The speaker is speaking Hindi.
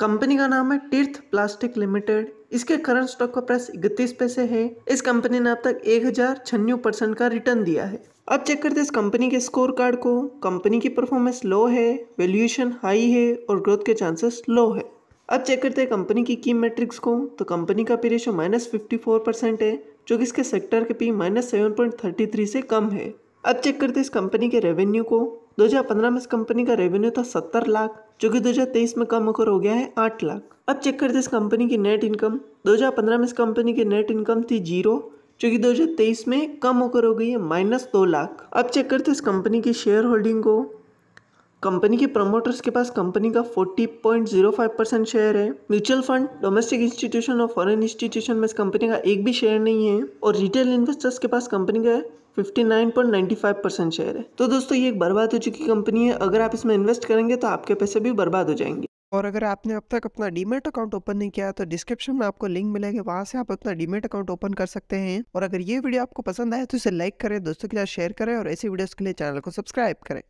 कंपनी का नाम है तीर्थ प्लास्टिक लिमिटेड इसके करंट स्टॉक का प्राइस इकतीस पैसे है इस कंपनी ने अब तक एक हजार छन्नी परसेंट का रिटर्न दिया है अब चेक करते हैं इस कंपनी के स्कोर कार्ड को कंपनी की परफॉर्मेंस लो है वैल्यूएशन हाई है और ग्रोथ के चांसेस लो है अब चेक करते हैं कंपनी की की मैट्रिक्स को तो कंपनी का P ratio minus fifty four percent है जो कि इसके सेक्टर के P minus seven point thirty three से कम है अब चेक करते हैं इस कंपनी के रेवेन्यू को 2015 में इस कंपनी का रेवेन्यू था 70 लाख जो कि 2023 में कम होकर हो गया है 8 लाख अब चेक करते इस कंपनी की नेट इनकम 2015 में इस कंपनी की नेट इनकम थी जीरो जो कि 2023 में कम होकर हो गई है माइनस दो लाख अब चेक करते इस कंपनी की शेयर होल्डिंग को कंपनी के प्रमोटर्स के पास कंपनी का 40.05 परसेंट शेयर है म्यूचुअल फंड डोमेस्टिक इंस्टीट्यूशन और फॉरेन इंस्टीट्यूशन में इस कंपनी का एक भी शेयर नहीं है और रिटेल इन्वेस्टर्स के पास कंपनी का 59.95 परसेंट शेयर है तो दोस्तों ये एक बर्बाद हो चुकी कंपनी है अगर आप इसमें इन्वेस्ट करेंगे तो आपके पैसे भी बर्बाद हो जाएंगे और अगर आपने अब तक अपना डीमेट अकाउंट ओपन नहीं किया तो डिस्क्रिप्शन में आपको लिंक मिलेगा वहां से आप अपना डीमेट अकाउंट ओपन कर सकते हैं और अगर ये वीडियो आपको पसंद आए तो इसे लाइक करें दोस्तों के साथ शेयर करें और ऐसी वीडियोस के लिए चैनल को सब्सक्राइब करें